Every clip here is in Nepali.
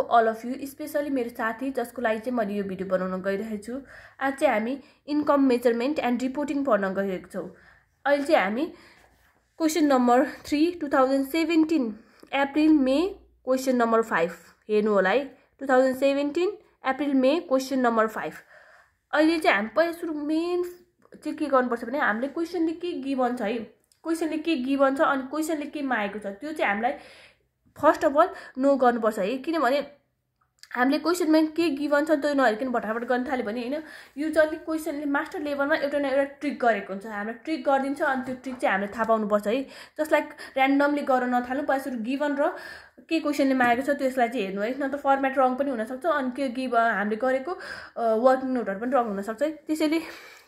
to all of you specially मेरो साथी जसको लागि चाहिँ मैले यो भिडियो बनाउन गइरहेको छु आज चाहिँ हामी इन्कम मेजरमेन्ट एन्ड रिपोर्टिङ पढ्न गइरहेको छौँ अहिले चाहिँ हामी question number three two thousand seventeen April मे क्वेसन नम्बर फाइभ हेर्नु होला है टु थाउजन्ड सेभेन्टिन अप्रिल मे क्वेसन नम्बर फाइभ अहिले चाहिँ हामी पहिला सुरु मेन चाहिँ के गर्नुपर्छ भने हामीले क्वेसनले के गिभन छ है क्वेसनले के गिभन छ अनि क्वेसनले के मागेको छ त्यो चाहिँ हामीलाई फर्स्ट अफ अल नो गर्नुपर्छ है किनभने हामीले क्वेसनमा के गिभन छ त्यो नहेरिकन भटाभट गर्न थाल्यो भने होइन युजली क्वेसनले मास्टर लेभलमा एउटा न एउटा ट्रिक गरेको हुन्छ हामीलाई ट्रिक गरिदिन्छ अनि त्यो ट्रिक चाहिँ हामीले थाहा पाउनुपर्छ है जसलाई ऱ्यान्डमली गर्न नथाल्नु सुरु गिभन र के क्वेसनले मागेको छ त्यसलाई चाहिँ हेर्नु है न त फर्मेट रङ पनि हुनसक्छ अनि के गिभ हामीले गरेको वर्किङ नोटहरू पनि रङ हुनसक्छ है त्यसैले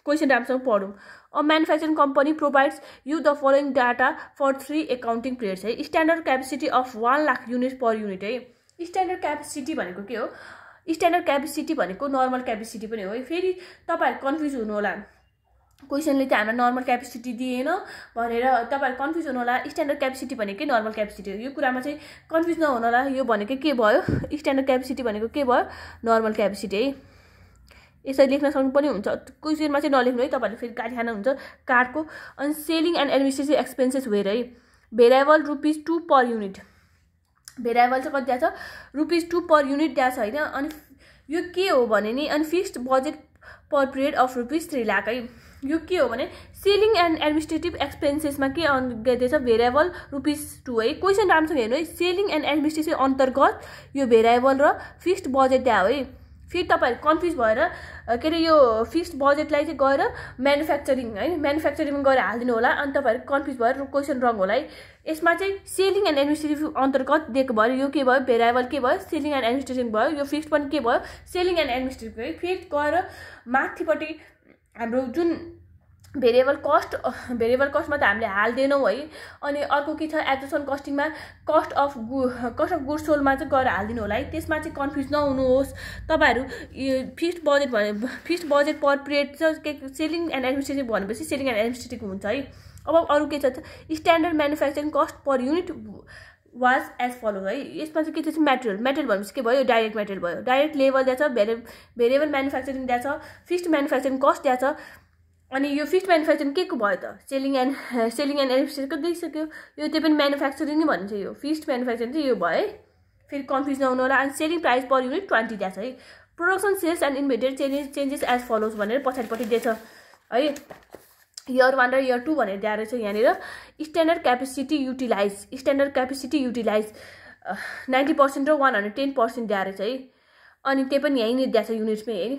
क्वेसन राम्रोसँग पढौँ a manufacturing company provides you the following data for three accounting periods है standard capacity of one lakh unit per unit है स्ट्यान्डर्ड क्यापेसिटी भनेको के हो स्ट्यान्डर्ड क्यापेसिटी भनेको नर्मल क्यापेसिटी पनि हो है फेरि तपाईँहरू कन्फ्युज हुनुहोला क्वेसनले चाहिँ हामीलाई नर्मल क्यापेसिटी दिएन भनेर तपाईँहरू कन्फ्युज हुनुहोला स्ट्यान्डर्ड क्यापेसिटी भनेकै नर्मल क्यापेसिटी हो यो कुरामा चाहिँ कन्फ्युज नहुनुहोला यो भनेकै के भयो स्ट्यान्डर्ड क्यापेसिटी भनेको के भयो नर्मल क्यापेसिटी है यसरी लेख्न सक्नु पनि हुन्छ क्वेसनमा चाहिँ नलेख्नु है तपाईँहरूले फेरि गाडी खाना हुन्छ कार्डको अनि selling and administrative expenses were है variable rupees two per unit variable चाहिँ कति दिएको छ रुपिज टू पर युनिट दिएको छ होइन अनि यो के हो भने नि अनि fixed budget per period of rupees three lakh है यो के हो भने सेलिङ एन्ड एडमिनिस्ट्रेटिभ एक्सपेन्सेसमा के गर्दैछ भेराइबल रुपिज टू है क्वेसन राम्रोसँग हेर्नु है सेलिङ एन्ड एडमिनिस्ट्रेसन अन्तर्गत यो भेराइबल र फिक्स्ड बजेट दियो है फेरि तपाईँहरू कन्फ्युज भएर के अरे यो फिक्स्ड बजेटलाई चाहिँ गएर म्यानुफ्याक्चरिङ है म्यानुफ्याक्चरिङ गएर हालिदिनु होला अनि तपाईँहरू कन्फ्युज भएर क्वेसन रङ होला है यसमा चाहिँ सेलिङ एन्ड एडमिनिस्ट्रेटिभ अन्तर्गत दिएको भयो यो के भयो भेराइबल के भयो सेलिङ एन्ड एडमिनिस्ट्रेसन भयो यो फिक्स्ड पनि के भयो सेलिङ एन्ड एडमिनिस्ट्रेटिभ है फिक्स गएर माथिपट्टि हाम्रो जुन भेरिएबल कस्ट भेरिएबल कस्टमा त हामीले हाल्दैनौँ है अनि अर्को के छ एब्जर्सन कस्टिङमा कस्ट अफ गु कस्ट अफ गुड सोलमा चाहिँ गएर हालिदिनु होला है त्यसमा चाहिँ कन्फ्युज नहुनुहोस् तपाईँहरू फिक्स्ड बजेट भने फिक्स्ड बजेट पर पिरियड चाहिँ सेलिङ एन्ड एडमिनिस्ट्रेटिभ भनेपछि सेलिङ एन्ड एडमिनिस्ट्रेटिभ हुन्छ है अब अरू के छ standard manufacturing cost per unit was as follow है यसमा चाहिँ के छ मेटेरियल मेटेरियल भनेपछि के भयो डाइरेक्ट मेटेरियल भयो डाइरेक्ट लेभल दिएछ भेरि भेरिएबल म्यानुफ्याक्चरिङ दिएछ फिक्स्ड म्यानुफ्याक्चरिङ कस्ट दिएछ अनि यो फिफ्थ म्यानुफ्याक्चरिङ के को भयो त सेलिङ एन्ड सेलिङ एन्ड एडमिनिस्ट्रेसनको दिइसक्यो यो त्यो पनि म्यानुफ्याक्चरिङ नै भन्छ यो फिस्ट म्यानुफ्याक्चरिङ चाहिँ यो भयो है फेरि कन्फ्युज नहुनु होला अनि selling price per unit twenty दिएको छ है production sales and inventory changes changes as follows भनेर पछाडिपट्टि दिएछ है इयर वान र इयर टू भनेर दिएर रहेछ यहाँनिर standard capacity utilise standard capacity utilise ninety percent र वान हन्ड्रेड टेन पर्सेन्ट दिएर रहेछ है अनि त्यही पनि यहीँनिर दिएको छ युनिट्समै है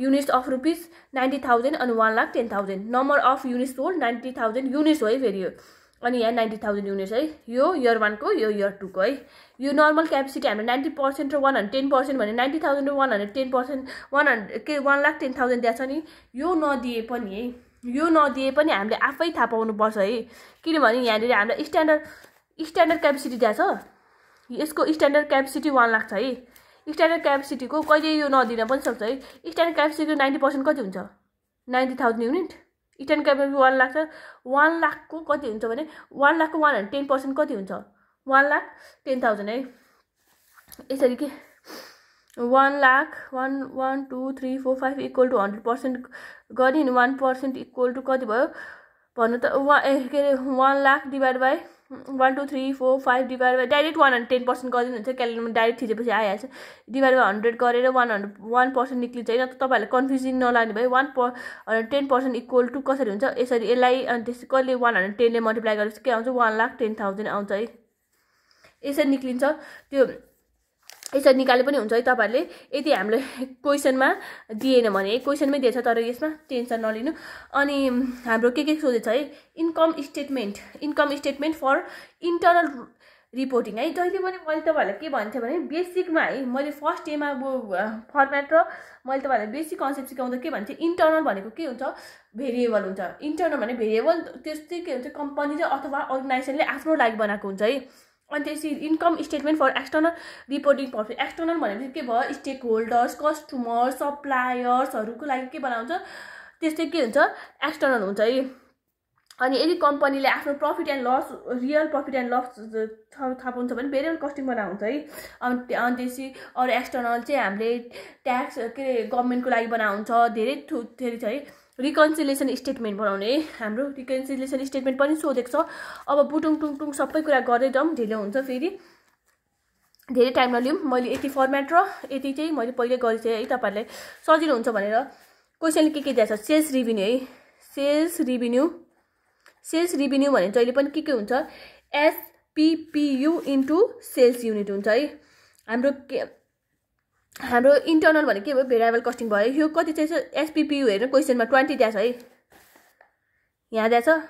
units of rupees ninety thousand अनि one lakh ten thousand number of units sold ninety thousand units हो है फेरि यो अनि यहाँ नाइन्टी थाउजन्ड युनिट्स है यो इयर वानको यो इयर टूको है यो नर्मल क्यापेसिटी हामीले नाइन्टी पर्सेन्ट र वान हन्ड्रेड टेन पर्सेन्ट भने नाइन्टी थाउजन्ड र one hundred ten percent one hundred के वान लाख टेन थाउजन्ड दिएको छ नि यो नदिए पनि है यो नदिए पनि हामीले आफै थाहा पाउनुपर्छ है किनभने यहाँनिर हामीलाई स्ट्यान्डर्ड स्ट्यान्डर्ड क्यापेसिटी दिएको छ यसको स्ट्यान्डर्ड क्यापेसिटी वान लाख छ है स्ट्यान्डर्ड क्यापेसिटीको कहिले यो नदिन पनि सक्छ है स्ट्यान्डर्ड क्यापेसिटीको नाइन्टी पर्सेन्ट कति हुन्छ ninety thousand unit standard capacity one lakh छ वान लाखको कति हुन्छ भने वान लाखको वान हन्ड्रेड टेन पर्सेन्ट कति हुन्छ वान लाख टेन थाउजन्ड है यसरी के one lakh one one two three four five equal to hundred percent गरिन् वान पर्सेन्ट इक्वल टू कति भयो भन्नु त वा के अरे one lakh divide by one two three four five divide by direct one hundred ten percent गरिदिनु हुन्छ क्यालेन्डरमा डाइरेक्ट थिचेपछि आइहाल्छ डिभाइड बाई हन्ड्रेड गरेर वान हन्ड्रेड वान पर्सेन्ट निक्लिन्छ होइन तपाईँहरूलाई कन्फ्युजन नलाने भयो one per ten percent equal two कसरी हुन्छ यसरी यसलाई अनि uh, त्यस कसले वान हन्ड्रेड टेनले मल्टिप्लाई गरेपछि के आउँछ वान लाख टेन थाउजन्ड आउँछ है यसरी निक्लिन्छ त्यो यसरी निकाले पनि हुन्छ है तपाईँहरूले यदि हामीले क्वेसनमा दिएन भने क्वेसनमै दिएछ तर यसमा टेन्सन नलिनु अनि हाम्रो के के सोधेछ है income statement income statement for internal reporting है जहिले पनि मैले तपाईँहरूलाई के भन्थेँ भने बेसिकमा है मैले फर्स्ट डेमा अब फर्मेट र मैले तपाईँहरूलाई बेसिक कन्सेप्ट सिकाउँदा के भन्थेँ इन्टरनल भनेको के हुन्छ भेरिएबल हुन्छ इन्टर्नल भने भेरिएबल त्यस्तै के हुन्छ कम्पनीले अथवा अर्गनाइजेसनले आफ्नो लागि बनाएको हुन्छ है अनि त्यसपछि income statement for external reporting profit external भनेपछि के भयो स्टेक होल्डर्स कस्टमर सप्लायर्सहरूको लागि के बनाउँछ त्यस्तै के हुन्छ एक्सटर्नल हुन्छ है अनि यदि कम्पनीले आफ्नो profit and loss real profit and loss थाहा पाउँछ भने भेरिएबल कस्टमर बनाउँछ है अनि अनि त्यसपछि अरू एक्सटर्नल चाहिँ हामीले ट्याक्स के अरे गभर्मेन्टको लागि बनाउँछ धेरै थु धेरै छ है रिकन्सिलेसन स्टेटमेन्ट बनाउने हाम्रो रिकन्सिलेसन स्टेटमेन्ट पनि सोधेको छ अब बुटुङ टुङटुङ सबै कुरा गर्दै जाउँ ढिलो हुन्छ फेरि धेरै टाइम नलिउँ मैले यति फर्मेट र यति चाहिँ मैले पहिले थिएँ है तपाईँहरूलाई सजिलो हुन्छ भनेर क्वेसनले के के दिएको छ सेल्स रिभिन्यू है सेल्स रिभिन्यू सेल्स रिभिन्यू भने जहिले पनि के के हुन्छ एसपिपियु इन्टु सेल्स युनिट हुन्छ है हाम्रो के हाम्रो इन्टर्नल भनेको के भयो भेराइबल कस्टिङ भयो यो कति चाहिँ एसपिपियु हेर्नु क्वेसनमा ट्वेन्टी दिएको छ है यहाँ दिएको छ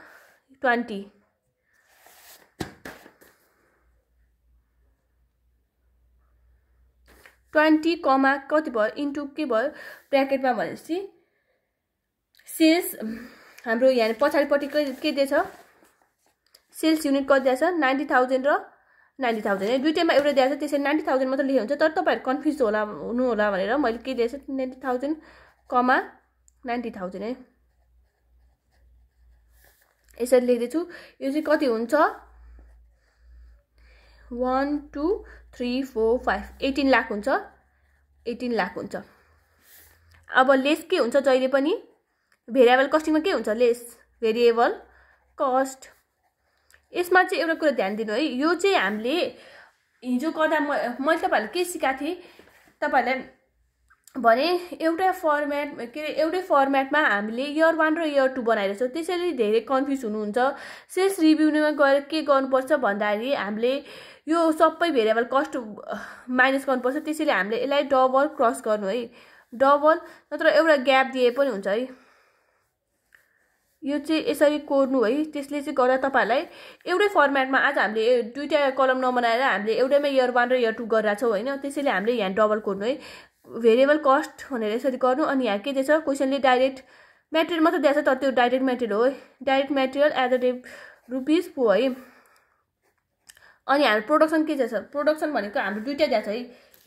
ट्वेन्टी ट्वेन्टी कमा कति भयो इन्टु के भयो ब्राकेटमा भनेपछि सेल्स हाम्रो यहाँ पछाडिपट्टि के दिएछ सेल्स युनिट कति दिएछ नाइन्टी थाउजन्ड र नाइन्टी थाउजन्ड है दुइटैमा एउटा दिएको छ त्यसरी नाइन्टी थाउजन्ड मात्रै लेखेको हुन्छ तर तपाईँहरू कन्फ्युज होला हुनु होला भनेर मैले के दिएछ ninety thousand comma ninety thousand है यसरी लेख्दैछु यो चाहिँ कति हुन्छ one two three four five eighteen lakh हुन्छ एटिन लाख हुन्छ अब लेस के हुन्छ जहिले पनि भेरिएबल कस्टिङमा के हुन्छ लेस भेरिएबल कस्ट यसमा चाहिँ एउटा कुरा ध्यान दिनु है यो चाहिँ हामीले हिजो गर्दा म मैले तपाईँहरूलाई के सिकाएको थिएँ तपाईँहरूलाई भने एउटै फर्मेट के अरे एउटै फर्मेटमा हामीले इयर वान र इयर टू बनाइरहेछौँ त्यसैले धेरै कन्फ्युज हुनुहुन्छ सेल्स रिभ्युमा गएर के गर्नुपर्छ भन्दाखेरि हामीले यो सबै भेरिएबल कस्ट माइनस गर्नुपर्छ त्यसैले हामीले यसलाई डबल क्रस गर्नु है डबल नत्र एउटा ग्याप दिए पनि हुन्छ है यो चाहिँ यसरी कोर्नु है त्यसले चाहिँ गर्दा तपाईँहरूलाई एउटै फर्मेटमा आज हामीले दुइटा कलम नबनाएर हामीले एउटैमा इयर वान र इयर टू छौँ होइन त्यसैले हामीले यहाँ डबल कोर्नु है भेरिएबल कस्ट भनेर यसरी गर्नु अनि यहाँ के दिएछ क्वेसनले डाइरेक्ट मेटेरियल मात्रै दिएछ तर त्यो डाइरेक्ट मेटेरियल हो direct material as a rate rupees पो है अनि हाम्रो प्रोडक्सन के दिएछ प्रोडक्सन भनेको हाम्रो दुइटा दिएछ है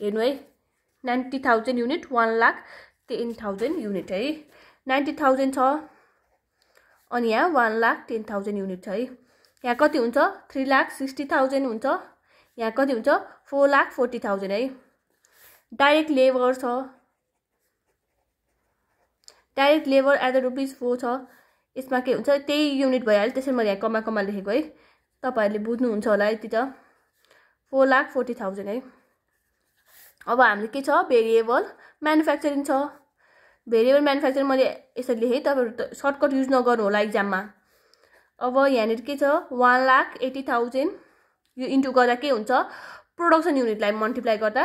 हेर्नु है ninety thousand unit one lakh ten thousand unit है नाइन्टी थाउजन्ड छ अनि यहाँ one lakh ten thousand unit छ है यहाँ कति हुन्छ थ्री लाख सिक्सटी थाउजन्ड हुन्छ यहाँ कति हुन्छ फोर लाख फोर्टी थाउजन्ड है डाइरेक्ट लेबर छ direct labour at the rupees four छ यसमा के हुन्छ त्यही युनिट भइहाल्यो त्यसरी मैले यहाँ कमा कमा लेखेको है तपाईँहरूले बुझ्नुहुन्छ होला यति त फोर लाख फोर्टी थाउजन्ड है अब हामीले के छ भेरिएबल म्यानुफ्याक्चरिङ छ भेरिएबल म्यानुफ्याक्चर मैले यसरी लेखेँ तपाईँहरू सर्टकट युज नगर्नु होला इक्जाममा अब यहाँनिर के छ वान लाख एट्टी थाउजन्ड यो इन्टु गर्दा के हुन्छ प्रोडक्सन युनिटलाई मल्टिप्लाई गर्दा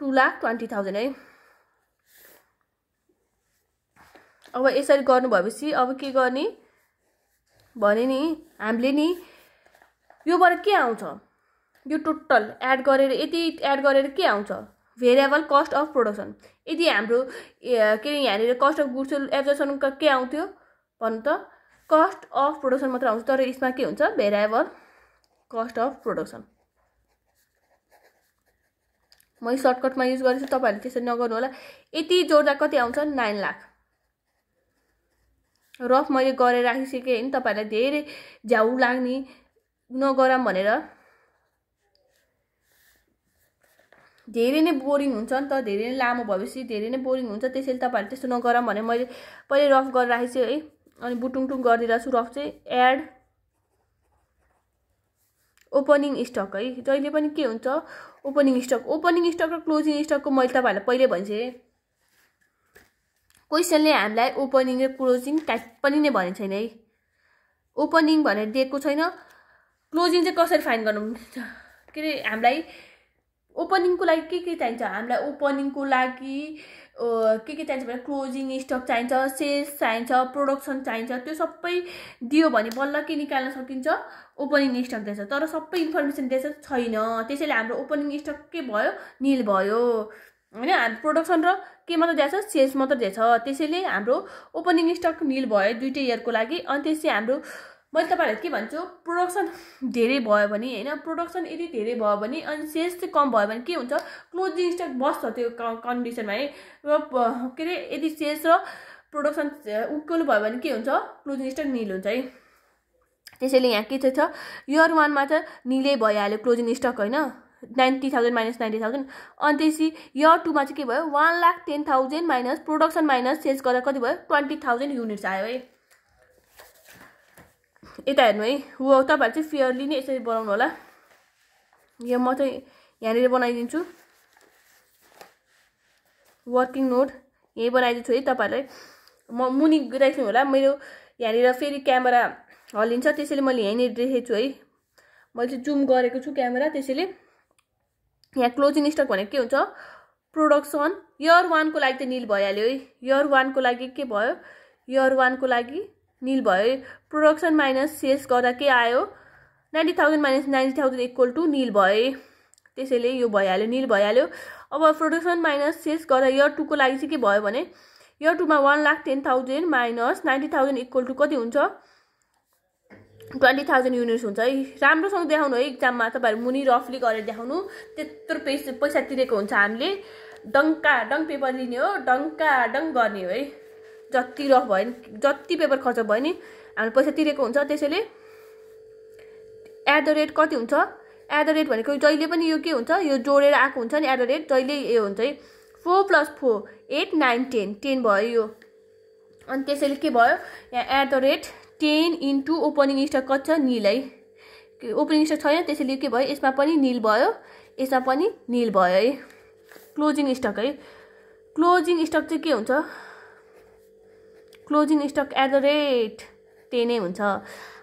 टु लाख ट्वेन्टी थाउजन्ड है अब यसरी गर्नु भएपछि अब के गर्ने भने नि हामीले नि योबाट के आउँछ यो टोटल एड गरेर यति एड गरेर के आउँछ भेरिएबल कस्ट अफ प्रोडक्सन यदि हाम्रो के अरे यहाँनिर कस्ट अफ गुड्स एब्जर्सन के आउँथ्यो भन्नु त कस्ट अफ प्रोडक्सन मात्र आउँछ तर यसमा के हुन्छ भेरिएबल कस्ट अफ प्रोडक्सन मैले सर्टकटमा युज गरेको छु तपाईँहरूले त्यसरी नगर्नु होला यति जोड्दा कति आउँछ नाइन लाख रफ मैले गरेर राखिसकेँ होइन तपाईँहरूलाई धेरै झ्याउ लाग्ने नगराम भनेर धेरै नै बोरिङ हुन्छ नि त धेरै नै लामो भएपछि धेरै नै बोरिङ हुन्छ त्यसैले तपाईँहरूले त्यस्तो नगरौँ भने मैले पहिले रफ गरेर राखेको छु है अनि बुटुङटुङ गरिदिरहेको छु रफ चाहिँ एड ओपनिङ स्टक है जहिले पनि के हुन्छ ओपनिङ स्टक ओपनिङ स्टक र क्लोजिङ स्टकको मैले तपाईँहरूलाई पहिले भन्छु क्वेसनले हामीलाई ओपनिङ र क्लोजिङ टाइप पनि नै भनेको छैन है ओपनिङ भनेर दिएको छैन क्लोजिङ चाहिँ कसरी फाइन गर्नु के अरे हामीलाई ओपनिङको लागि के के चाहिन्छ हामीलाई ओपनिङको लागि के के चाहिन्छ भने क्लोजिङ स्टक चाहिन्छ सेल्स चाहिन्छ प्रोडक्सन चाहिन्छ त्यो सबै दियो भने बल्ल के निकाल्न सकिन्छ ओपनिङ स्टक दिएछ तर सबै इन्फर्मेसन दिएछ छैन त्यसैले हाम्रो ओपनिङ स्टक के भयो निल भयो होइन हाम्रो प्रोडक्सन र के मात्र दिएछ सेल्स मात्र दिएछ त्यसैले हाम्रो ओपनिङ स्टक निल भयो दुइटै इयरको लागि अनि त्यसै हाम्रो मैले तपाईँहरूलाई के भन्छु प्रोडक्सन धेरै भयो भने होइन प्रोडक्सन यदि धेरै भयो भने अनि सेल्स चाहिँ कम भयो भने के हुन्छ क्लोजिङ स्टक बस्छ त्यो कन्डिसनमा है र के अरे यदि सेल्स र प्रोडक्सन उक्लो भयो भने के हुन्छ क्लोजिङ स्टक निल हुन्छ है त्यसैले यहाँ के चाहिँ छ इयर वानमा त निलै भइहाल्यो क्लोजिङ स्टक होइन ninety thousand minus ninety thousand अनि त्यसपछि इयर टूमा चाहिँ के भयो one lakh ten thousand minus production minus sales गर्दा कति भयो ट्वेन्टी थाउजन्ड युनिट्स आयो है यता हेर्नु है हो तपाईँहरू चाहिँ फियरली नै यसरी बनाउनु होला यो म चाहिँ यहाँनिर बनाइदिन्छु वर्किङ नोट यहीँ बनाइदिन्छु है तपाईँहरूलाई म मुनि राख्नु होला मेरो यहाँनिर फेरि क्यामेरा हल्लिन्छ त्यसैले मैले यहीँनिर देखेको छु है मैले चाहिँ जुम गरेको छु क्यामेरा त्यसैले यहाँ क्लोजिङ स्टक भनेको के हुन्छ प्रोडक्सन इयर वानको लागि त निल भइहाल्यो है इयर वानको लागि के भयो इयर वानको लागि निल भयो प्रोडक्सन माइनस सेल्स गर्दा के आयो ninety thousand minus ninety thousand equal to nil भए त्यसैले यो भइहाल्यो निल भइहाल्यो अब प्रोडक्सन माइनस सेल्स गर्दा इयर टूको लागि चाहिँ के भयो भने इयर टूमा one lakh ten thousand minus ninety thousand equal to कति हुन्छ ट्वेन्टी थाउजन्ड युनिट्स हुन्छ है राम्रोसँग देखाउनु है इक्जाममा तपाईँहरू मुनि रफली गरेर देखाउनु त्यत्रो पैसा पैसा तिरेको हुन्छ हामीले डङ्का डङ पेपर लिने हो डङ्का डङ गर्ने हो है जति रफ भयो नि जति पेपर खर्च भयो नि हामीले पैसा तिरेको हुन्छ त्यसैले एट द रेट कति हुन्छ एट द रेट भनेको जहिले पनि यो के हुन्छ यो जोडेर आएको हुन्छ नि एट द रेट जहिले यो हुन्छ है four plus four eight nine ten ten भयो यो अनि त्यसैले के भयो यहाँ at the rate ten into opening stock कति छ निल है ओपनिङ स्टक छैन त्यसैले के भयो यसमा पनि निल भयो यसमा पनि निल भयो है क्लोजिङ स्टक है क्लोजिङ स्टक चाहिँ के हुन्छ closing stock at the rate त्यही नै हुन्छ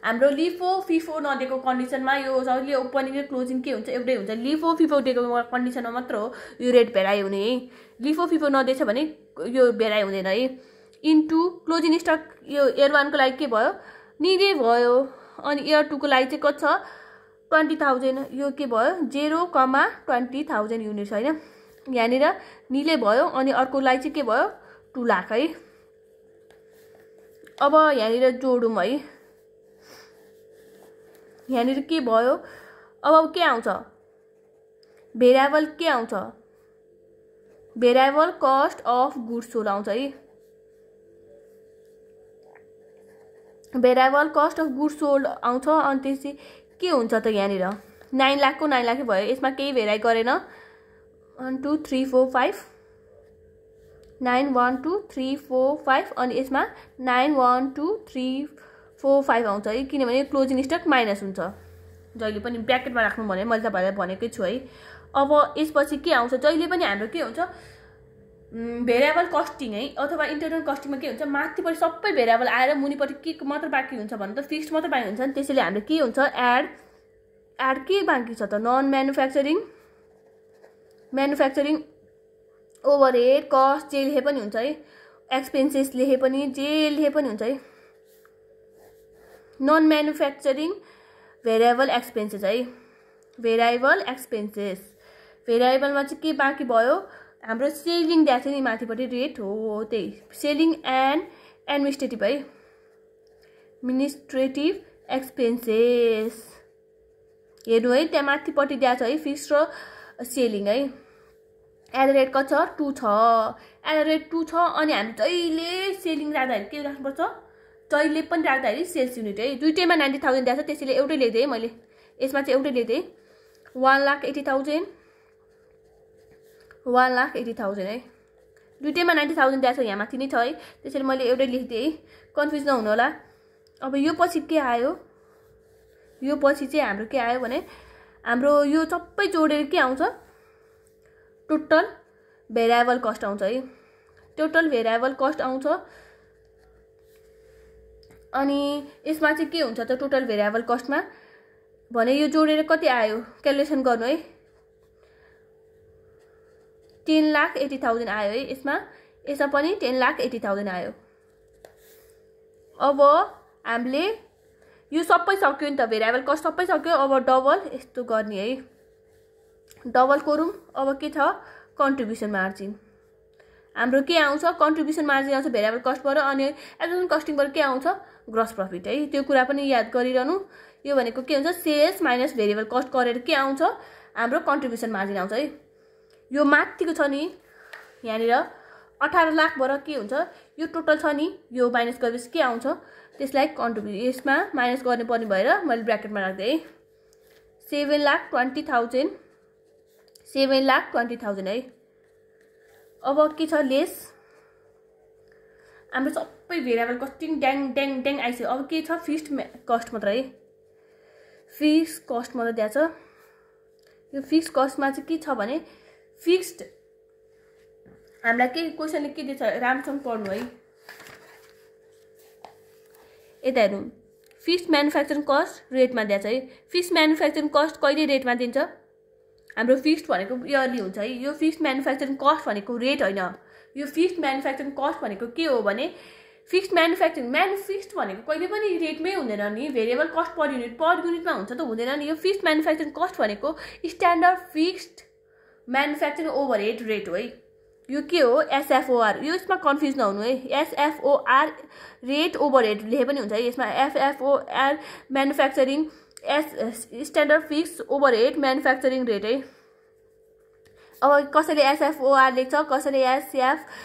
हाम्रो लिफो फिफो नदिएको कन्डिसनमा यो जहिले ओपनिङ र क्लोजिङ के हुन्छ एउटै हुन्छ लिफो फिफो दिएको कन्डिसनमा मात्र हो यो रेट भेराइ हुने है लिफो फिफो नदिएछ भने यो भेराइ हुँदैन है इन्टु क्लोजिङ स्टक यो इयर वानको लागि के भयो निले भयो अनि इयर टूको लागि चाहिँ कति छ ट्वेन्टी थाउजन्ड यो के भयो zero comma twenty thousand units होइन यहाँनिर निले भयो अनि अर्को लागि चाहिँ के भयो टु लाख है अब यहाँनिर जोडौँ है यहाँनिर के भयो अब के आउँछ भेराइबल के आउँछ variable cost of goods sold आउँछ है variable cost of goods sold आउँछ अनि त्यसपछि के हुन्छ त यहाँनिर नाइन लाखको नाइन लाखै भयो यसमा केही भेराइ गरेन one two three four five nine one two three four five अनि यसमा nine one two three four five आउँछ है किनभने क्लोजिङ स्टक माइनस हुन्छ जहिले पनि ब्याकेटमा राख्नु भने मैले तपाईँलाई भनेकै छु है अब यसपछि के आउँछ जहिले पनि हाम्रो के हुन्छ भेरिएबल कस्टिङ है अथवा इन्टरनल कस्टिङमा के हुन्छ माथिपट्टि सबै भेरिएबल आएर मुनिपट्टि के मात्र बाँकी हुन्छ भने त फिक्स्ड मात्र बाँकी हुन्छ नि त्यसैले हाम्रो के हुन्छ एड एड के बाँकी छ त non manufacturing manufacturing overhead cost जे लेखे पनि हुन्छ है एक्सपेन्सेस लेखे पनि जे लेखे पनि हुन्छ है नन म्यानुफ्याक्चरिङ भेरिएबल एक्सपेन्सेस है भेराइबल एक्सपेन्सेस भेराइबलमा चाहिँ के बाँकी भयो हाम्रो सेलिङ दिएको थियो नि माथिपट्टि रेट हो त्यही सेलिङ एन्ड एडमिनिस्ट्रेटिभ है एडमिनिस्ट्रेटिभ एक्सपेन्सेस हेर्नु है त्यहाँ माथिपट्टि दिएको छ है फिक्स र सेलिङ है एट द रेट कति छ टू छ एट द रेट टू छ अनि हामी जहिले सेलिङ राख्दाखेरि के राख्नुपर्छ जहिले पनि राख्दाखेरि सेल्स युनिट है दुइटैमा नाइन्टी थाउजन्ड दिएको छ त्यसैले एउटै है मैले यसमा चाहिँ एउटै लेख्दै one lakh eighty thousand one lakh eighty thousand है दुइटैमा नाइन्टी थाउजन्ड दिएको छ यहाँ माथि नै छ है त्यसैले मैले एउटै लेखिदिएँ कन्फ्युज नहुनु होला अब यो पछि के आयो यो पछि चाहिँ हाम्रो के आयो भने हाम्रो यो सबै जोडेर के आउँछ टोटल भेरिएबल कस्ट आउँछ है टोटल भेरिएबल कस्ट आउँछ अनि यसमा चाहिँ के हुन्छ त टोटल भेरिएबल कस्टमा भने यो जोडेर कति आयो क्यालकुलेसन गर्नु है टेन लाख एट्टी थाउजन्ड आयो है यसमा यसमा पनि टेन लाख एट्टी थाउजन्ड आयो अब हामीले यो सबै सक्यो नि त भेरिएबल कस्ट सबै सक्यो अब डबल यस्तो गर्ने है डबल कोरौँ अब के छ कन्ट्रिब्युसन मार्जिन हाम्रो के आउँछ कन्ट्रिब्युसन मार्जिन आउँछ भेरिएबल कस्टबाट अनि एजुकेसन कस्टिङबाट के आउँछ ग्रस प्रफिट है त्यो कुरा पनि याद गरिरहनु यो भनेको के हुन्छ सेल्स माइनस भेरिएबल कस्ट गरेर के आउँछ हाम्रो कन्ट्रिब्युसन मार्जिन आउँछ है यो माथिको छ नि यहाँनिर अठार लाखबाट के हुन्छ यो टोटल छ नि यो माइनस गरेपछि के आउँछ त्यसलाई कन्ट्रिब्यु यसमा माइनस गर्नुपर्ने भएर मैले ब्राकेटमा राख्दै है seven lakh twenty thousand seven lakh twenty thousand है अब के छ लेस हाम्रो सबै भेरिएबल कस्टिङ ड्याङ ड्याङ ड्याङ आइसक्यो अब के छ फिक्स्ड कस्ट मात्र है फिक्स कस्ट मात्र दिएको छ यो फिक्स कस्टमा चाहिँ के छ भने फिक्स्ड हामीलाई के क्वेसनले के दिएछ राम्रोसँग पढ्नु है यता हेर्नु फिक्स म्यानुफ्याक्चरिङ कस्ट रेटमा दिएछ है फिक्स म्यानुफ्याक्चरिङ कस्ट कहिले रेटमा दिन्छ हाम्रो फिक्स्ड भनेको इयरली हुन्छ है यो फिक्स्ड म्यानुफ्याक्चरिङ कस्ट भनेको रेट होइन यो फिक्स्ड म्यानुफ्याक्चरिङ कस्ट भनेको के हो भने फिक्स्ड म्यानुफ्याक्चरिङ म्यानुफिक्स्ड भनेको कहिले पनि रेटमै हुँदैन नि variable cost per unit per युनिटमा हुन्छ त हुँदैन नि यो फिक्स्ड म्यानुफ्याक्चरिङ कस्ट भनेको standard fixed manufacturing overhead rate हो है यो के हो एसएफओआर यो यसमा कन्फ्युज नहुनु है एसएफओआर रेट ओभर हेड लेखे पनि हुन्छ है यसमा FFOR manufacturing S standard fix overhead manufacturing rate है अब कसैले एसएफओआर लेख्छ कसैले एसएफ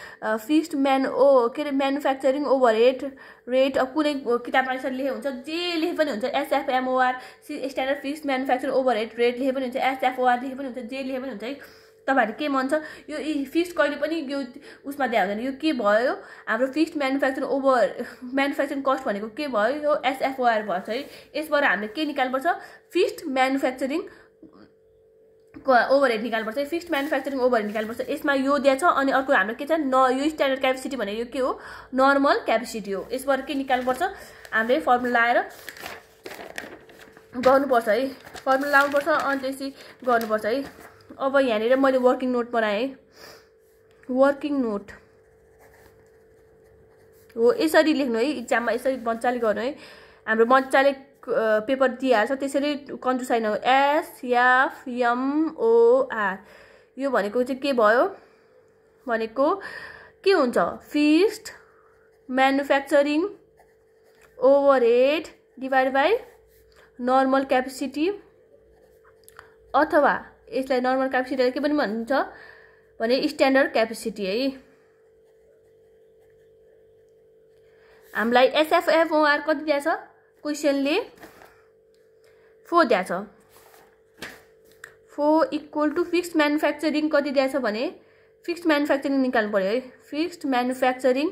फिक्स्ड म्यान ओ के अरे म्यानुफ्याक्चरिङ ओभर हेड रेट अब कुनै किताबमा यसरी लेखे हुन्छ जे लेखे पनि हुन्छ SFMOR C standard fix manufacturing overhead rate लेखे पनि हुन्छ एसएफओआर लेखे पनि हुन्छ जे लेखे पनि हुन्छ है तपाईँहरू के मन छ यो फिक्स कहिले पनि यो उसमा दिया हुँदैन यो के भयो हाम्रो fixed manufacturing over manufacturing cost भनेको के भयो यो एसएफओआर भएछ है यसबाट हामीले के निकाल्नुपर्छ फिस्ट म्यानुफ्याक्चरिङ ओभरहेड निकाल्नुपर्छ फिक्स्ड म्यानुफ्याक्चरिङ ओभरहेड निकाल्नुपर्छ यसमा यो दिएको छ अनि अर्को हाम्रो के छ न यो स्ट्यान्डर्ड क्यापेसिटी भनेको यो के हो नर्मल क्यापेसिटी हो यसबाट के निकाल्नुपर्छ हामीले फर्मुला लाएर गर्नुपर्छ है फर्मुला लाउनुपर्छ अनि त्यसै गर्नुपर्छ है अब यहाँनिर मैले वर्किङ नोट बनाएँ वर्किङ नोट हो यसरी लेख्नु है इक्जाममा यसरी मजाले गर्नु है हाम्रो मजाले पेपर दिइहाल्छ त्यसरी कन्जुसाइन एस याफ आर यो भनेको चाहिँ के भयो भनेको के हुन्छ fixed manufacturing overhead divide by normal capacity अथवा यसलाई नर्मल क्यापेसिटीलाई के पनि भनिन्छ भने स्ट्यान्डर्ड क्यापेसिटी है हामीलाई एसएफएफओआर कति दिएछ क्वेसनले फोर दिएछ four equal to fixed manufacturing कति दिएछ भने फिक्स्ड म्यानुफ्याक्चरिङ निकाल्नु पऱ्यो है फिक्स्ड म्यानुफ्याक्चरिङ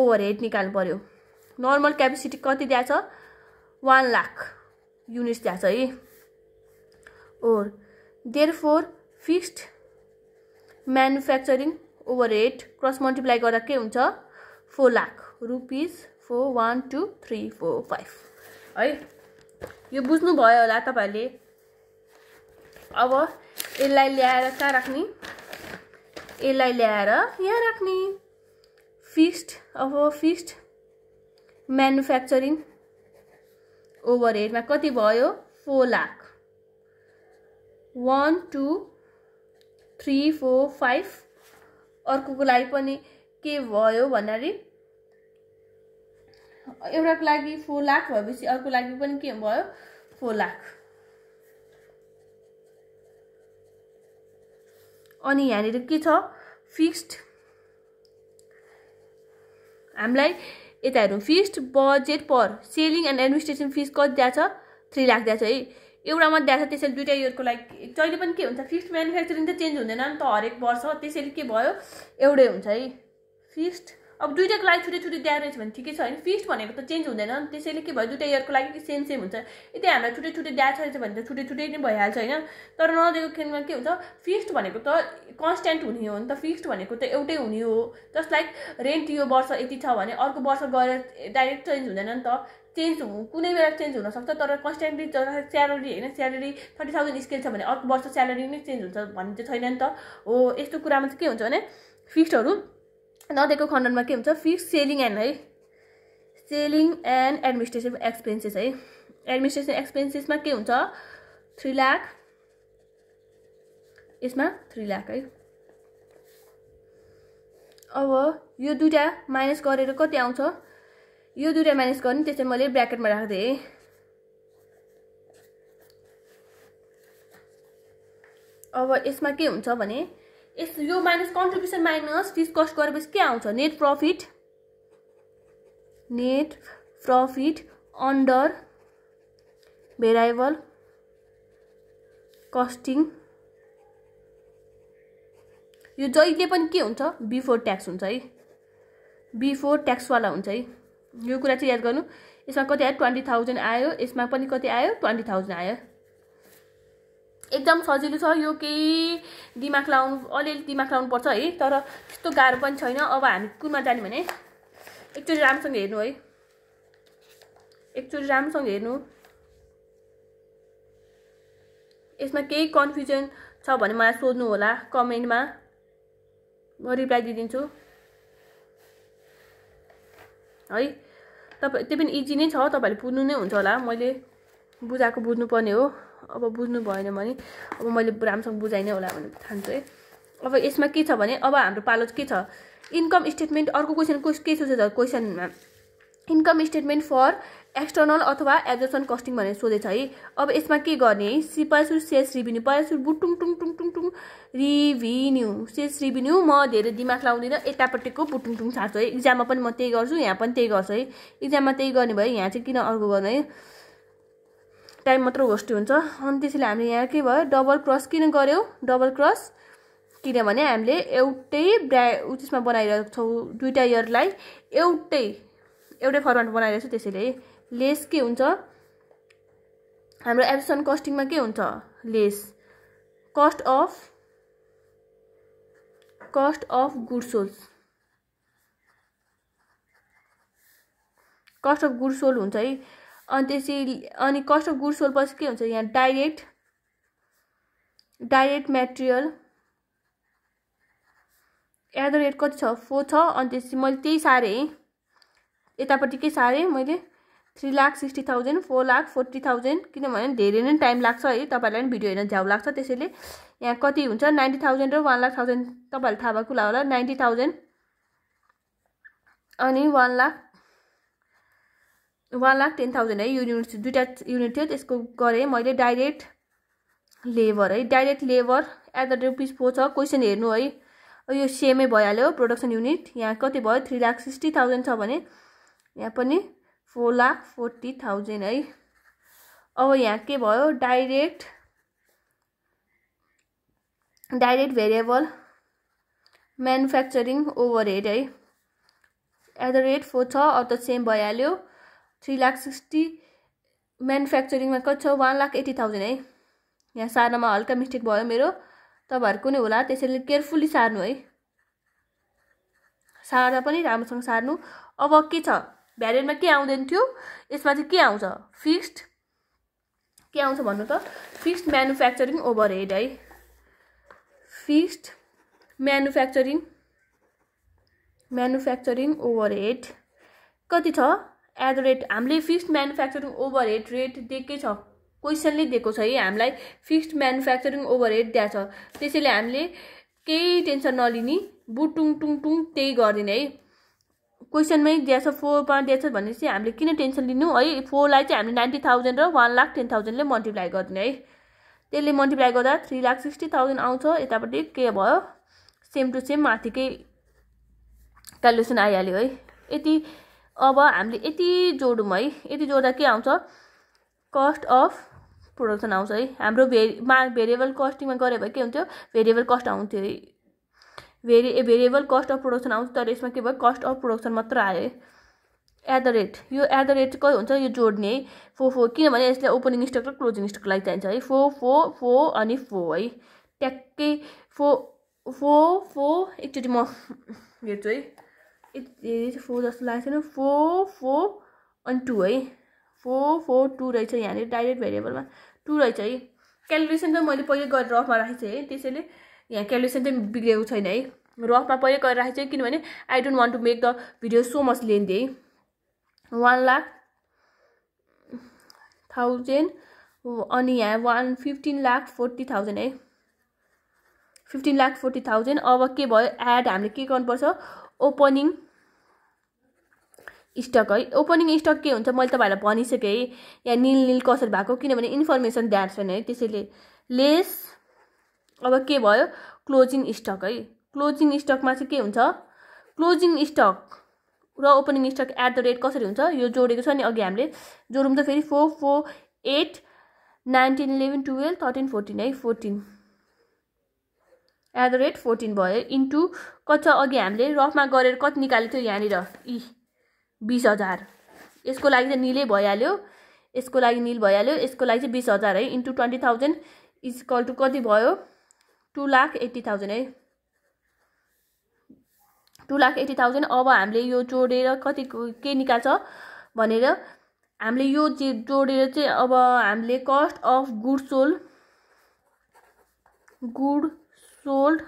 ओभर हेड निकाल्नु पऱ्यो नर्मल क्यापेसिटी कति दिएछ वान लाख युनिट्स दिएछ है or therefore fixed manufacturing overhead cross multiply गर्दा के हुन्छ four lakh rupees four one two three four five है यो बुझ्नुभयो होला तपाईँहरूले अब यसलाई ल्याएर कहाँ राख्ने यसलाई ल्याएर यहाँ राख्ने फिक्स्ड अब फिक्स्ड म्यानुफ्याक्चरिङ ओभर हेडमा कति भयो four lakh one two three four five अर्कोको लागि पनि के भयो भन्दाखेरि एउटाको लागि फोर लाख भएपछि अर्को लागि पनि के भयो फोर लाख अनि यहाँनिर के छ फिक्स्ड हामीलाई यता fixed budget per selling and administration fixed कति दिएको छ थ्री लाख दिएको छ है एउटा मात्रै आएको छ त्यसरी दुइटा इयरको लागि जहिले पनि के हुन्छ फिक्स्ड म्यानुफ्याक्चरिङ त चेन्ज हुँदैन नि त हरेक वर्ष त्यसैले के भयो एउटै हुन्छ है फिक्स्ड अब दुइटाको लागि छुट्टै छुट्टै दिएर रहेछ भने ठिकै छ होइन फिस्ट भनेको त चेन्ज हुँदैन नि त्यसैले के भयो दुइटा इयरको लागि सेम सेम हुन्छ यदि हामीलाई छुट्टै छुट्टै दिएको रहेछ भने त छुट्टै छुट्टै नै भइहाल्छ होइन तर नदिएको खेलमा के हुन्छ फिस्ट भनेको त कन्सटेन्ट हुने हो नि त फिक्स्ड भनेको त एउटै हुने हो जस्ट लाइक रेन्ट यो वर्ष यति छ भने अर्को वर्ष गएर डाइरेक्ट चेन्ज हुँदैन नि त चेन्ज कुनै बेला चेन्ज हुनसक्छ तर कन्सटेन्टली तर स्यालेरी होइन स्यालेरी थर्टी थाउजन्ड स्केल छ भने अर्को वर्ष स्यालेरी नै चेन्ज हुन्छ भन्ने चाहिँ छैन नि त हो यस्तो कुरामा चाहिँ के हुन्छ भने फिक्सहरू नदिएको खण्डनमा के हुन्छ फिक्स सेलिङ एन्ड है सेलिङ एन्ड एडमिनिस्ट्रेसन एक्सपेन्सेस है एडमिनिस्ट्रेसन एक्सपेन्सेसमा के हुन्छ थ्री लाख यसमा थ्री लाख है अब यो दुइटा माइनस गरेर कति आउँछ यो दुइटा माइनस गर्ने त्यसै मैले ब्राकेटमा राखिदिएँ अब यसमा के हुन्छ भने यस यो minus contribution minus fixed cost गरेपछि के आउँछ net profit net profit under variable costing यो जहिले पनि के हुन्छ बिफोर ट्याक्स हुन्छ है बिफोर ट्याक्सवाला हुन्छ है यो कुरा चाहिँ याद गर्नु यसमा कति आयो ट्वेन्टी थाउजन्ड आयो यसमा पनि कति आयो ट्वेन्टी थाउजन्ड आयो एकदम सजिलो छ यो केही दिमाग लाउनु अलिअलि दिमाग लाउनु पर्छ है तर त्यस्तो गाह्रो पनि छैन अब हामी कुनमा जाने भने एकचोटि राम्रोसँग हेर्नु है एकचोटि राम्रोसँग हेर्नु यसमा केही कन्फ्युजन छ भने मलाई सोध्नु होला कमेन्टमा म रिप्लाई दिइदिन्छु है तपाईँ त्यो पनि इजी नै छ तपाईँहरूले बुझ्नु नै हुन्छ होला मैले बुझाएको बुझ्नुपर्ने हो अब बुझ्नु भएन भने अब मैले राम्रोसँग बुझाइ नै होला भनेर ठान्छु है अब यसमा के छ भने अब हाम्रो पालो के छ इन्कम स्टेटमेन्ट अर्को क्वेसन के छ क्वेसनमा इन्कम स्टेटमेन्ट फर एक्सटर्नल अथवा एजर्सन कस्टिङ भनेर सोधेछ है अब यसमा के गर्ने है सी पासुर सेस रिभिन्यू पासुर बुटुङ टुङ टुङ टुङ टुङ रिभिन्यू सेस रिभिन्यू म धेरै दिमाग लाउँदिनँ यतापट्टिको बुटुङ टुङ छाड्छु है इक्जाममा पनि म त्यही गर्छु यहाँ पनि त्यही गर्छु है इक्जाममा त्यही गर्ने भयो यहाँ चाहिँ किन अर्को गर्नु है टाइम मात्र होस्ट हुन्छ अनि त्यसैले हामीले यहाँ के भयो डबल क्रस किन गऱ्यौँ डबल क्रस किनभने हामीले एउटै ब्रा त्यसमा बनाइरहेको छौँ दुइटा इयरलाई एउटै एउटै फर्मेट बनाइरहेको छु त्यसैले लेस के हुन्छ हाम्रो एब्सन कस्टिङमा के हुन्छ less cost of cost of good sold cost of good sold हुन्छ है अनि त्यसै अनि कस्ट अफ गुड सोल पछि के हुन्छ यहाँ direct direct material at the rate कति छ फोर छ अनि त्यसपछि मैले त्यही सारेँ यतापट्टि के सारेँ मैले three lakh sixty thousand four lakh forty thousand किनभने धेरै नै टाइम लाग्छ है तपाईँलाई पनि भिडियो हेर्न झ्याउ लाग्छ त्यसैले यहाँ कति हुन्छ नाइन्टी थाउजन्ड र वान लाख थाउजन्ड तपाईँहरूले थाहा भएको कुरा होला नाइन्टी थाउजन्ड अनि one lakh one lakh ten thousand है युनिट दुइटा युनिट थियो त्यसको गरेँ मैले डाइरेक्ट लेबर है direct labour at the rupees four छ क्वेसन हेर्नु है यो सेमै भइहाल्यो प्रडक्सन युनिट यहाँ कति भयो थ्री लाख सिक्सटी थाउजन्ड छ भने यहाँ पनि फोर लाख फोर्टी थाउजन्ड है अब यहाँ के भयो direct direct variable manufacturing overhead है एट द रेट फोर छ अब त सेम भइहाल्यो थ्री लाख सिक्सटी म्यानुफ्याक्चरिङमा कति छ वान लाख एट्टी थाउजन्ड है यहाँ सार्नमा हल्का मिस्टेक भयो मेरो तपाईँहरूको नै होला त्यसैले केयरफुल्ली सार्नु है सार्दा पनि राम्रोसँग सार्नु अब के छ भ्यारिएन्टमा के आउँदैन थियो यसमा चाहिँ के आउँछ फिक्स्ड के आउँछ भन्नु त फिक्स्ड म्यानुफ्याक्चरिङ ओभर हेड है fixed manufacturing manufacturing overhead कति छ एट द रेट हामीले fixed manufacturing overhead rate दिएकै छ क्वेसनले दिएको छ है हामीलाई फिक्स्ड म्यानुफ्याक्चरिङ ओभर हेड दिएको छ त्यसैले हामीले केही टेन्सन नलिने बुटुङ टुङ टुङ त्यही गरिदिने है क्वेसनमै दिएछ फोर पार्ट भने भनेपछि हामीले किन टेन्सन लिनु है फोरलाई चाहिँ हामीले नाइन्टी थाउजन्ड र वान लाख टेन थाउजन्डले मल्टिप्लाई गरिदिने है त्यसले मल्टिप्लाई गर्दा थ्री लाख सिक्सटी थाउजन्ड आउँछ यतापट्टि के भयो सेम टु सेम माथिकै क्यालकुलेसन आइहाल्यो है यति अब हामीले यति जोडौँ है यति जोड्दा के आउँछ कस्ट अफ प्रोडक्सन आउँछ है हाम्रो भे मा भेरिएबल कस्टिङमा गऱ्यो भने के हुन्थ्यो भेरिएबल कस्ट आउँथ्यो है भेरि भेरिएबल कस्ट अफ प्रोडक्सन आउँछ तर यसमा के भयो कस्ट अफ प्रोडक्सन मात्र आयो एट द रेट यो एट द रेट कहिले हुन्छ यो जोड्ने है फोर फोर किनभने यसले ओपनिङ स्टक र क्लोजिङ स्टक लागि चाहिन्छ है फोर फोर फोर अनि फोर है ट्याक्कै फोर फोर फोर एकचोटि म हेर्छु है एक फोर जस्तो लागेको छैन फोर फोर अनि टू है फोर फोर टू रहेछ यहाँनिर डाइरेक्ट भेरिएबलमा टू रहेछ है क्यालकुलेसन त मैले पहिले गरेर अफमा राखेको थिएँ है त्यसैले यहाँ क्यालकुलेसन चाहिँ बिग्रेको छैन है रफमा पहिले गरिराखेको चाहिँ किनभने I don't want to make the video so much length है वान लाख थाउजन्ड अनि यहाँ one fifteen lakh forty thousand है फिफ्टिन लाख फोर्टी थाउजन्ड अब के भयो एड हामीले के गर्नुपर्छ ओपनिङ स्टक है ओपनिङ स्टक के हुन्छ मैले तपाईँहरूलाई भनिसकेँ है यहाँ निल निल कसरी भएको किनभने इन्फर्मेसन द्याट्स छैन है त्यसैले लेस अब के भयो क्लोजिङ स्टक है क्लोजिङ स्टकमा चाहिँ के हुन्छ क्लोजिङ स्टक र opening stock at the rate कसरी हुन्छ यो जोडेको छ नि अघि हामीले जोडौँ त फेरि four four eight nineteen eleven twelve thirteen fourteen है fourteen at the rate fourteen भयो इन्टु कति अघि हामीले रफमा गरेर कति निकालेको थियो यहाँनिर इ बिस हजार यसको लागि चाहिँ निलै भइहाल्यो यसको लागि निल भइहाल्यो यसको लागि चाहिँ बिस हजार है into twenty thousand is equal to कति भयो टु लाख एट्टी थाउजन्ड है टु लाख एट्टी थाउजन्ड अब हामीले यो जोडेर कति के निकाल्छ भनेर हामीले यो चिज जोडेर चाहिँ अब हामीले cost of good sold good sold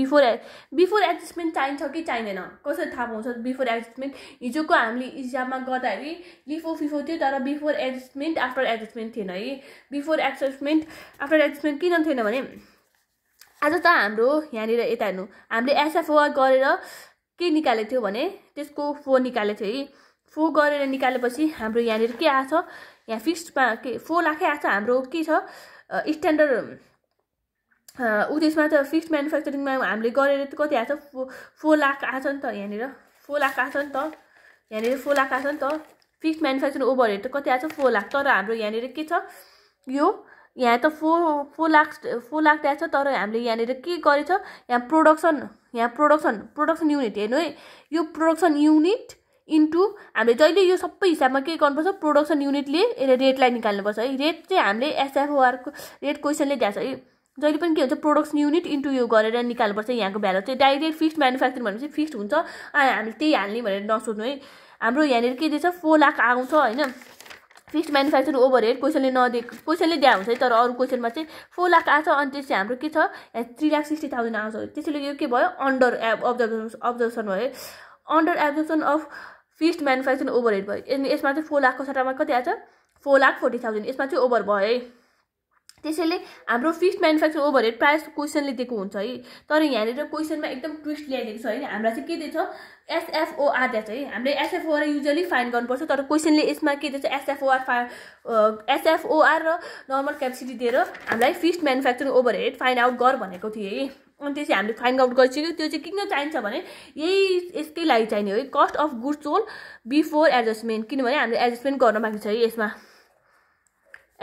before a before adjustment चाहिन्छ कि चाहिँदैन कसरी थाहा पाउँछ बिफोर एडजस्टमेन्ट हिजोको हामीले इक्जाममा गर्दाखेरि लिफो फिफो थियो तर बिफोर एडजस्टमेन्ट आफ्टर एडजस्टमेन्ट थिएन है बिफोर एडजस्टमेन्ट आफ्टर एडजस्टमेन्ट किन थिएन भने आज त हाम्रो यहाँनिर यता हेर्नु हामीले एसएफओ गरेर के निकालेको थियो भने त्यसको फो निकालेको थियो है फो गरेर निकालेपछि हाम्रो यहाँनिर के आएको छ यहाँ फिक्स्डमा के फोर लाखै आएको छ हाम्रो के छ स्ट्यान्डर्ड ऊ त्यसमा त फिक्स्ड म्यानुफ्याक्चरिङमा हामीले गरेर कति आएको छ फो फोर लाख आएको छ नि त यहाँनिर फोर लाख आएको छ नि त यहाँनिर फोर लाख आएको छ नि त फिक्स्ड म्यानुफ्याक्चरिङ ओभरहेड त कति आएको छ फोर लाख तर हाम्रो यहाँनिर के छ यो यहाँ त four four lakh four lakh tax छ तर हामीले यहाँनिर के गरेछ यहाँ प्रोडक्सन यहाँ प्रोडक्सन प्रोडक्सन युनिट हेर्नु है यो प्रोडक्सन युनिट इन्टु हामीले जहिले यो सबै हिसाबमा के गर्नुपर्छ प्रोडक्सन युनिटले रेटलाई निकाल्नुपर्छ है रेट चाहिँ हामीले एसएफओआरको रेट क्वेसनले दिएको छ है जहिले पनि के हुन्छ प्रोडक्सन युनिट इन्टु यो गरेर निकाल्नुपर्छ यहाँको भ्यालु चाहिँ डाइरेक्ट फिक्स्ड म्यानुफ्याक्चरिङ भनेपछि फिक्स्ड हुन्छ अनि हामीले त्यही हाल्ने भनेर नसोध्नु है हाम्रो यहाँनिर के दिएछ फोर लाख आउँछ होइन फिक्स्ड म्यानुफ्याक्चर ओभर हेड क्वेसनले नदिएको क्वेसनले दिया हुन्छ है तर अरू क्वेसनमा चाहिँ फोर लाख आएको छ अनि त्यसपछि हाम्रो के छ यहाँ थ्री लाख सिक्सटी थाउजन्ड आउँछ त्यसैले यो के भयो अन्डर एब अब्जर्भेसन अब्जर्भेसन भयो under observation of fixed manufacturing overhead भयो यसमा चाहिँ फोर लाखको सट्टामा कति आएको छ फोर लाख फोर्टी थाउजन्ड यसमा चाहिँ ओभर भयो है त्यसैले हाम्रो फिक्स म्यानुफ्याक्चर ओभर हेड प्रायः जस्तो क्वेसनले दिएको हुन्छ है तर यहाँनिर क्वेसनमा एकदम ट्विस्ट ल्याइदिएको छ है हामीलाई चाहिँ के दिन्छ एसएफओआर दिएको छ है हामीले एसएफओआर युजली फाइन गर्नुपर्छ तर क्वेसनले यसमा के दिन्छ एसएफओआर फा एसएफओआर र नर्मल क्यापेसिटी दिएर हामीलाई fix manufacturing overhead find out गर भनेको थिएँ है अनि चाहिँ हामीले फाइन्ड आउट गरिसक्यो त्यो चाहिँ किन चाहिन्छ भने यही यसकै लागि चाहिने हो है cost of good sold before adjustment किनभने हामीले एडजस्टमेन्ट गर्न बाँकी छ है यसमा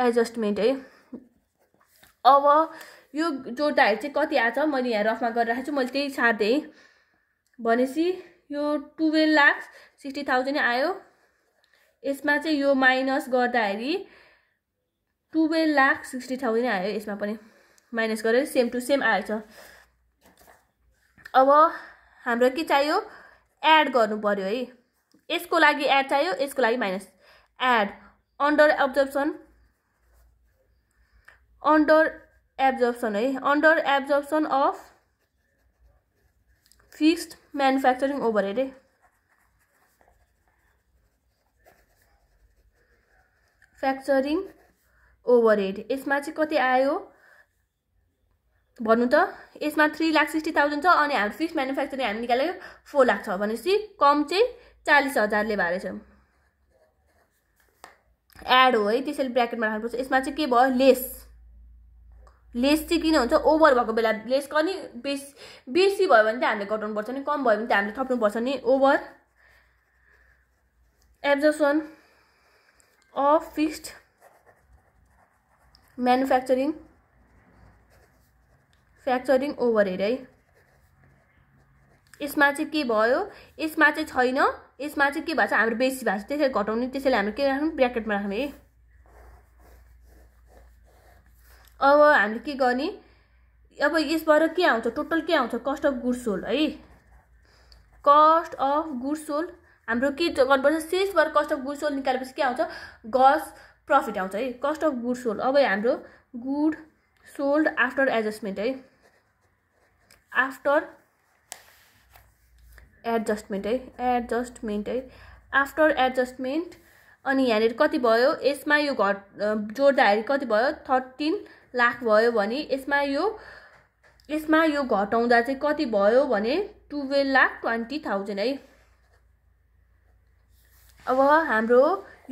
एडजस्टमेन्ट है अब यो जोड्दाखेरि चाहिँ कति आएछ मैले यहाँ रफमा गरिरहेको छु मैले त्यही सार्दिएँ भनेपछि यो टुवेल्भ लाख सिक्सटी थाउजन्ड आयो यसमा चाहिँ यो माइनस गर्दाखेरि टुवेल्भ लाख सिक्सटी थाउजन्ड आयो यसमा पनि माइनस गरेर सेम टु सेम आएछ अब हाम्रो के चाहियो एड गर्नु पऱ्यो है यसको लागि एड चाहियो यसको लागि minus add under observation under absorption है under absorption of fixed manufacturing over हेरे फ्याक्चरिङ ओभर हेड यसमा चाहिँ कति आयो भन्नु त यसमा थ्री लाख सिक्सटी थाउजन्ड छ अनि हामी फिक्स म्यानुफ्याक्चरिङ हामी निकालेको फोर लाख छ भनेपछि कम चाहिँ चालिस हजारले भएको छ एड हो है त्यसैले ब्राकेटमा राख्नुपर्छ यसमा चाहिँ के भयो लेस लेस चाहिँ किन हुन्छ ओभर भएको बेला लेस कनि बेस बेसी भयो भने त हामीले घटाउनुपर्छ नि कम भयो भने त हामीले थप्नुपर्छ नि over absorption of fixed manufacturing facturing over हेर है यसमा चाहिँ के भयो यसमा चाहिँ छैन यसमा चाहिँ के भएको छ हाम्रो बेसी भएको छ त्यसरी घटाउने त्यसैले हामी के राख्नु ब्र्याकेटमा राख्ने है अब हामीले के गर्ने अब यसबाट के आउँछ टोटल के आउँछ कस्ट अफ गुड सोल्ड है कस्ट अफ गुड सोल्ड हाम्रो के गर्नुपर्छ सेल्सबाट कस्ट अफ गुड सोल्ड निकालेपछि के आउँछ गस प्रफिट आउँछ है कस्ट अफ गुड सोल्ड अब हाम्रो गुड सोल्ड आफ्टर एडजस्टमेन्ट है आफ्टर एडजस्टमेन्ट है एडजस्टमेन्ट है आफ्टर एडजस्टमेन्ट अनि यहाँनिर कति भयो यसमा यो घट जोड्दाखेरि कति भयो थर्टिन लाख भयो भने यसमा यो यसमा यो घटाउँदा चाहिँ कति भयो भने टुवेल्भ लाख ट्वेन्टी थाउजन्ड है अब हाम्रो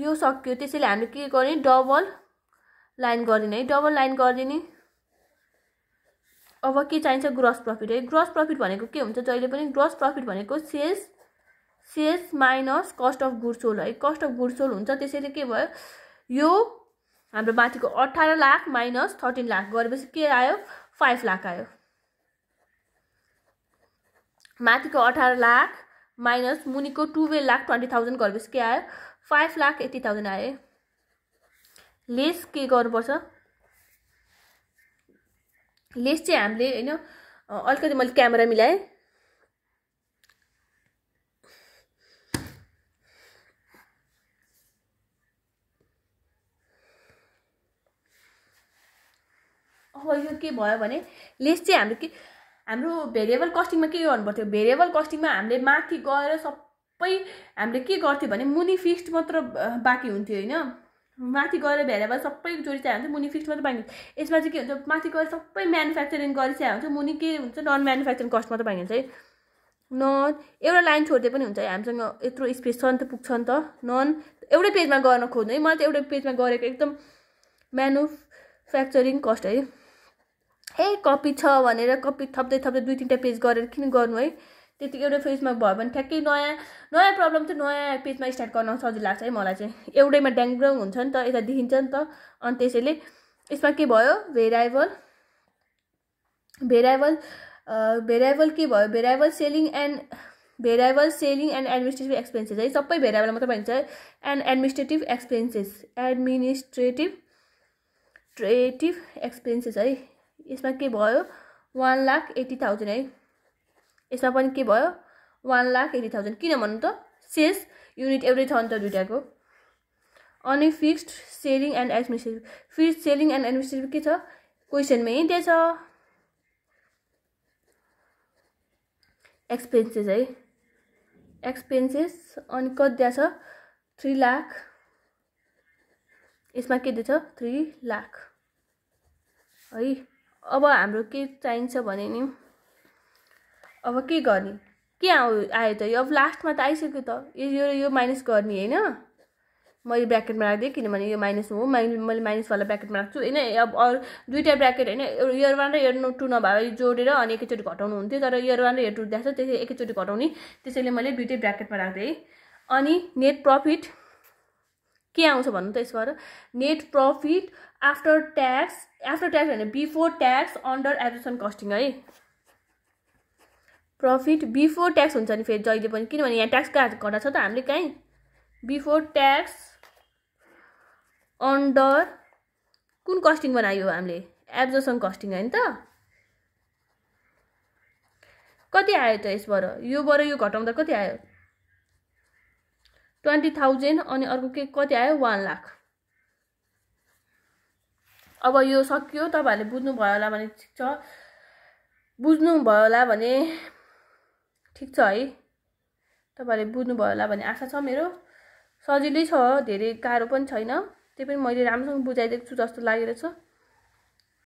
यो सक्यो त्यसैले हामीले के गर्ने डबल लाइन गरिदिने है डबल लाइन गरिदिने अब के चाहिन्छ ग्रस प्रफिट है ग्रस प्रफिट भनेको के हुन्छ जहिले पनि ग्रस प्रफिट भनेको sales sales minus cost of good sold है कस्ट अफ गुड सोल हुन्छ त्यसैले के भयो यो हाम्रो माथिको अठार लाख माइनस थर्टिन लाख गरेपछि के आयो फाइभ लाख आयो माथिको अठार लाख माइनस मुनिको टुवेल्भ लाख ट्वेन्टी थाउजन्ड गरेपछि के आयो फाइभ लाख एट्टी थाउजन्ड आयो लेस के गर्नुपर्छ लेस चाहिँ हामीले होइन अलिकति मैले क्यामेरा मिलाएँ अब के भयो भने लेस चाहिँ हाम्रो के हाम्रो भेरिएबल कस्टिङमा के गर्नु पर्थ्यो भेरिएबल कस्टिङमा हामीले माथि गएर सबै हामीले के गर्थ्यो भने मुनि फिक्स्ड मात्र बाँकी हुन्थ्यो होइन माथि गएर भेरिएबल सबै जोडिसकेको हुन्थ्यो मुनि फिक्स्ड मात्र बाँकी यसमा चाहिँ के हुन्छ माथि गएर सबै म्यानुफ्याक्चरिङ गरिसकेको हुन्छ मुनि के हुन्छ नन म्यानुफ्याक्चरिङ कस्ट मात्र बाँकी हुन्छ है नन एउटा लाइन छोड्दै पनि हुन्छ है हामीसँग यत्रो स्पेस छ नि त पुग्छ नि त नन एउटै पेजमा गर्न खोज्नु है मलाई त एउटै पेजमा गरेको एकदम म्यानुफ्याक्चरिङ कस्ट है ए कपी छ भनेर कपी थप्दै थप्दै दुई तिनवटा पेज गरेर किन गर्नु है त्यति एउटा पेजमा भयो भने ठ्याक्कै नयाँ नयाँ प्रब्लम चाहिँ नयाँ पेजमा स्टार्ट गर्न सजिलो लाग्छ है मलाई चाहिँ एउटैमा ड्याङ्ग्रङ हुन्छ नि त यता देखिन्छ नि त अनि त्यसैले यसमा के भयो भेराइबल भेराइबल भेराइबल के भयो variable selling and variable selling and administrative expenses है सबै भेराइबल मात्रै भनिन्छ है and administrative expenses administrative trative expenses है यसमा के भयो वान लाख एट्टी थाउजन्ड है यसमा पनि के भयो वान लाख एट्टी थाउजन्ड किन भन्नु त सेल्स युनिट एउटै छ नि त दुइटाको अनि fixed selling and administrative fixed selling and administrative के छ क्वेसनमै त्यही छ एक्सपेन्सेस है एक्सपेन्सेस अनि कति दिएको छ थ्री लाख यसमा के दिएछ थ्री लाख है अब हाम्रो के चाहिन्छ भने नि अब के गर्ने के आउ आयो त यो अब लास्टमा त आइसक्यो त यो यो माइनस गर्ने होइन मैले ब्राकेटमा राखिदिएँ किनभने यो माइनस हो माइन मैले माइनसवाला ब्राकेटमा राख्छु होइन अब अरू दुइटा ब्राकेट होइन इयर वान र इयर टू नभए जोडेर अनि एकैचोटि घटाउनु हुन्थ्यो तर इयर वान र इयर टू दिएको छ त्यसै एकैचोटि घटाउने त्यसैले मैले दुइटै ब्राकेटमा राख्दिएँ अनि नेट प्रफिट के आउँछ भन्नु त यसबाट net profit after tax after tax भने before tax under absorption costing है प्रफिट बिफोर ट्याक्स हुन्छ नि फेरि जहिले पनि किनभने यहाँ ट्याक्स घटा छ त हामीले कहीँ बिफोर ट्याक्स अन्डर कुन कस्टिङ बनायो हामीले एब्जर्सन कस्टिङ होइन त कति आयो त यसबाट योबाट यो घटाउँदा कति आयो ट्वेन्टी थाउजन्ड अनि अर्को के कति आयो वान लाख अब यो सकियो तपाईँहरूले बुझ्नुभयो होला भने ठिक छ बुझ्नुभयो होला भने ठिक छ है तपाईँहरूले बुझ्नुभयो होला भने आशा छ मेरो सजिलै छ धेरै गाह्रो पनि छैन त्यही पनि मैले राम्रोसँग बुझाइदिएको छु जस्तो लागेको छ